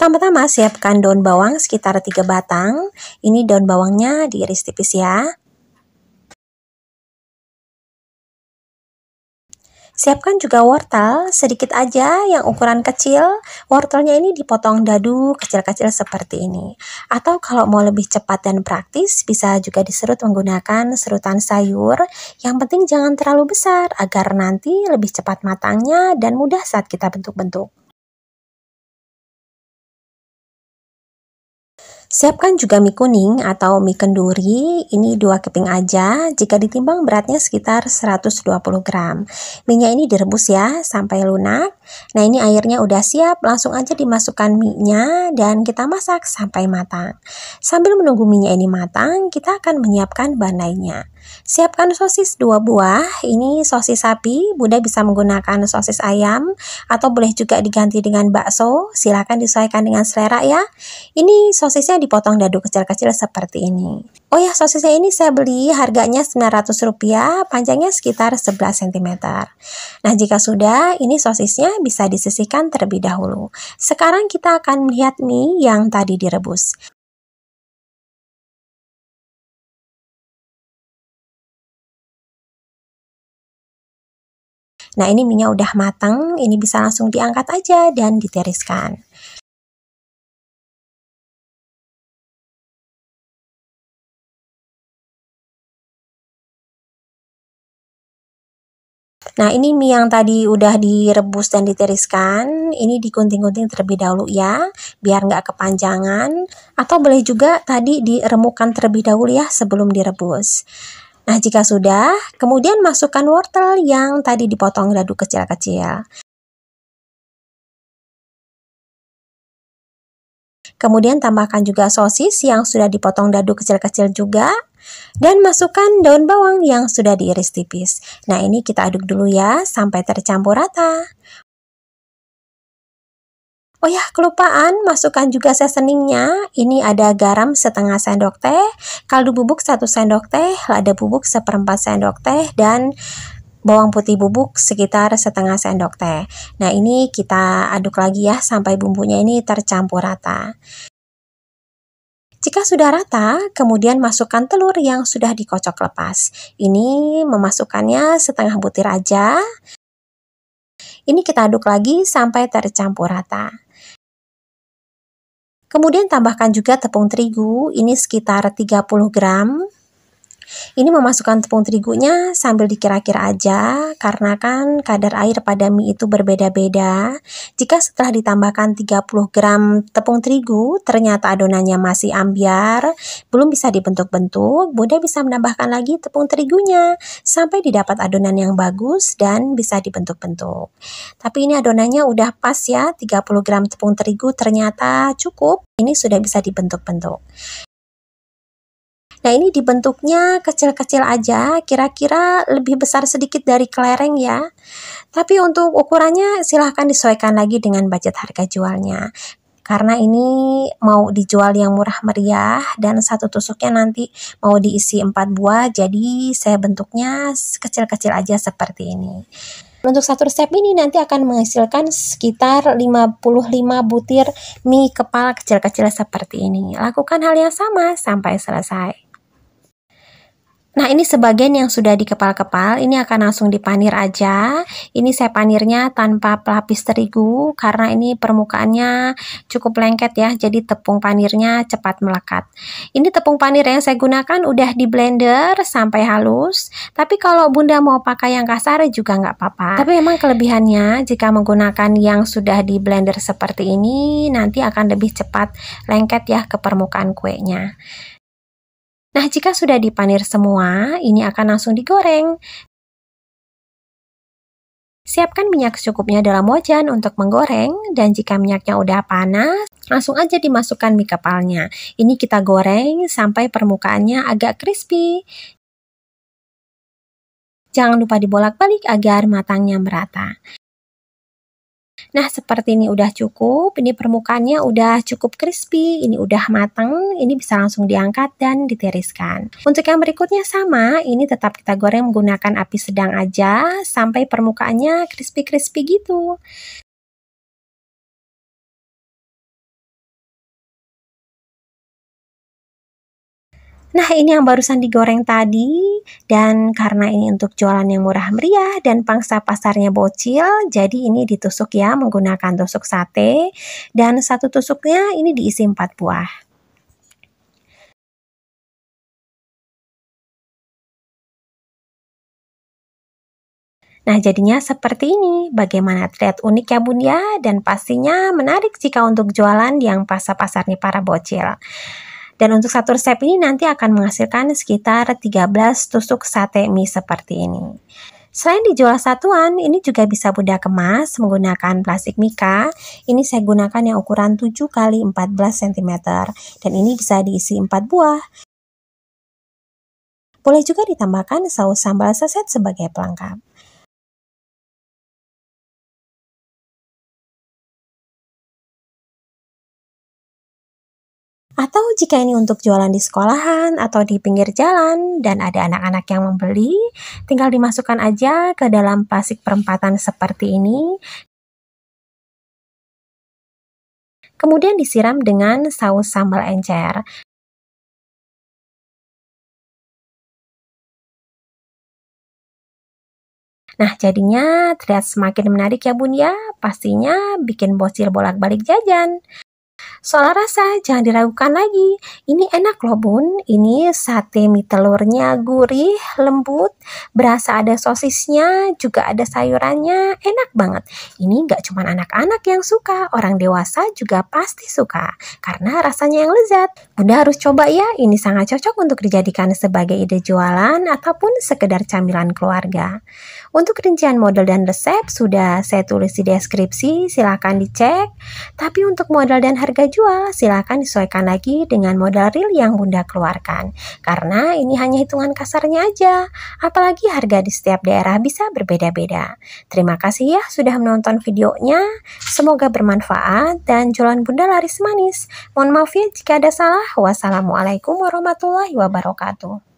Pertama-tama siapkan daun bawang sekitar 3 batang. Ini daun bawangnya diiris tipis ya. Siapkan juga wortel sedikit aja yang ukuran kecil. Wortelnya ini dipotong dadu kecil-kecil seperti ini. Atau kalau mau lebih cepat dan praktis bisa juga diserut menggunakan serutan sayur. Yang penting jangan terlalu besar agar nanti lebih cepat matangnya dan mudah saat kita bentuk-bentuk. Siapkan juga mie kuning atau mie kenduri, ini dua keping aja, jika ditimbang beratnya sekitar 120 gram. Minyak ini direbus ya, sampai lunak. Nah ini airnya udah siap, langsung aja dimasukkan mie-nya dan kita masak sampai matang. Sambil menunggu minyak ini matang, kita akan menyiapkan bahan lainnya. Siapkan sosis 2 buah. Ini sosis sapi, Bunda bisa menggunakan sosis ayam atau boleh juga diganti dengan bakso. Silakan disesuaikan dengan selera ya. Ini sosisnya dipotong dadu kecil-kecil seperti ini. Oh ya, sosisnya ini saya beli harganya rp rupiah, panjangnya sekitar 11 cm. Nah, jika sudah, ini sosisnya bisa disisihkan terlebih dahulu. Sekarang kita akan melihat mie yang tadi direbus. Nah ini minyak udah matang, ini bisa langsung diangkat aja dan ditiriskan. Nah ini mie yang tadi udah direbus dan ditiriskan, ini digunting-gunting terlebih dahulu ya, biar nggak kepanjangan. Atau boleh juga tadi diremukan terlebih dahulu ya sebelum direbus. Nah, jika sudah, kemudian masukkan wortel yang tadi dipotong dadu kecil-kecil. Kemudian tambahkan juga sosis yang sudah dipotong dadu kecil-kecil juga. Dan masukkan daun bawang yang sudah diiris tipis. Nah ini kita aduk dulu ya sampai tercampur rata. Oh ya, kelupaan, masukkan juga seasoningnya. Ini ada garam setengah sendok teh, kaldu bubuk satu sendok teh, lada bubuk seperempat sendok teh, dan bawang putih bubuk sekitar setengah sendok teh. Nah, ini kita aduk lagi ya sampai bumbunya ini tercampur rata. Jika sudah rata, kemudian masukkan telur yang sudah dikocok lepas. Ini memasukkannya setengah butir aja. Ini kita aduk lagi sampai tercampur rata. Kemudian tambahkan juga tepung terigu, ini sekitar 30 gram. Ini memasukkan tepung terigunya sambil dikira-kira aja karena kan kadar air pada mie itu berbeda-beda. Jika setelah ditambahkan 30 gram tepung terigu ternyata adonannya masih ambiar, belum bisa dibentuk-bentuk, Bunda bisa menambahkan lagi tepung terigunya sampai didapat adonan yang bagus dan bisa dibentuk-bentuk. Tapi ini adonannya udah pas ya, 30 gram tepung terigu ternyata cukup. Ini sudah bisa dibentuk-bentuk. Nah ini dibentuknya kecil-kecil aja, kira-kira lebih besar sedikit dari kelereng ya. Tapi untuk ukurannya silahkan disesuaikan lagi dengan budget harga jualnya. Karena ini mau dijual yang murah meriah dan satu tusuknya nanti mau diisi 4 buah, jadi saya bentuknya kecil-kecil aja seperti ini. Untuk satu resep ini nanti akan menghasilkan sekitar 55 butir mie kepala kecil-kecil seperti ini. Lakukan hal yang sama sampai selesai. Nah ini sebagian yang sudah dikepal-kepal ini akan langsung dipanir aja Ini saya panirnya tanpa pelapis terigu karena ini permukaannya cukup lengket ya Jadi tepung panirnya cepat melekat Ini tepung panir yang saya gunakan udah di blender sampai halus Tapi kalau bunda mau pakai yang kasar juga nggak apa-apa Tapi memang kelebihannya jika menggunakan yang sudah di blender seperti ini Nanti akan lebih cepat lengket ya ke permukaan kuenya Nah, jika sudah dipanir semua, ini akan langsung digoreng. Siapkan minyak secukupnya dalam wajan untuk menggoreng, dan jika minyaknya udah panas, langsung aja dimasukkan mie kepalnya. Ini kita goreng sampai permukaannya agak crispy. Jangan lupa dibolak-balik agar matangnya merata. Nah, seperti ini udah cukup, ini permukaannya udah cukup crispy, ini udah matang, ini bisa langsung diangkat dan ditiriskan. Untuk yang berikutnya sama, ini tetap kita goreng menggunakan api sedang aja sampai permukaannya crispy-crispy gitu. Nah, ini yang barusan digoreng tadi dan karena ini untuk jualan yang murah meriah dan pangsa pasarnya bocil, jadi ini ditusuk ya menggunakan tusuk sate dan satu tusuknya ini diisi 4 buah. Nah, jadinya seperti ini. Bagaimana terlihat unik ya Bun ya? Dan pastinya menarik jika untuk jualan yang pasar-pasarnya para bocil. Dan untuk satu resep ini nanti akan menghasilkan sekitar 13 tusuk sate mie seperti ini. Selain dijual satuan, ini juga bisa mudah kemas menggunakan plastik mika. Ini saya gunakan yang ukuran 7 x 14 cm dan ini bisa diisi 4 buah. Boleh juga ditambahkan saus sambal seset sebagai pelengkap. Atau jika ini untuk jualan di sekolahan atau di pinggir jalan dan ada anak-anak yang membeli, tinggal dimasukkan aja ke dalam plastik perempatan seperti ini. Kemudian disiram dengan saus sambal encer. Nah, jadinya terlihat semakin menarik ya bun ya. Pastinya bikin bocil bolak-balik jajan. Soal rasa, jangan diragukan lagi. Ini enak loh bun, ini sate mie telurnya gurih, lembut, berasa ada sosisnya, juga ada sayurannya, enak banget. Ini gak cuma anak-anak yang suka, orang dewasa juga pasti suka, karena rasanya yang lezat. Bunda harus coba ya, ini sangat cocok untuk dijadikan sebagai ide jualan ataupun sekedar camilan keluarga. Untuk rincian model dan resep sudah saya tulis di deskripsi, silahkan dicek. Tapi untuk modal dan harga jual, silahkan disesuaikan lagi dengan modal real yang Bunda keluarkan. Karena ini hanya hitungan kasarnya aja, apalagi harga di setiap daerah bisa berbeda-beda. Terima kasih ya sudah menonton videonya, semoga bermanfaat dan jualan Bunda laris manis. Mohon maaf ya jika ada salah. Wassalamualaikum warahmatullahi wabarakatuh.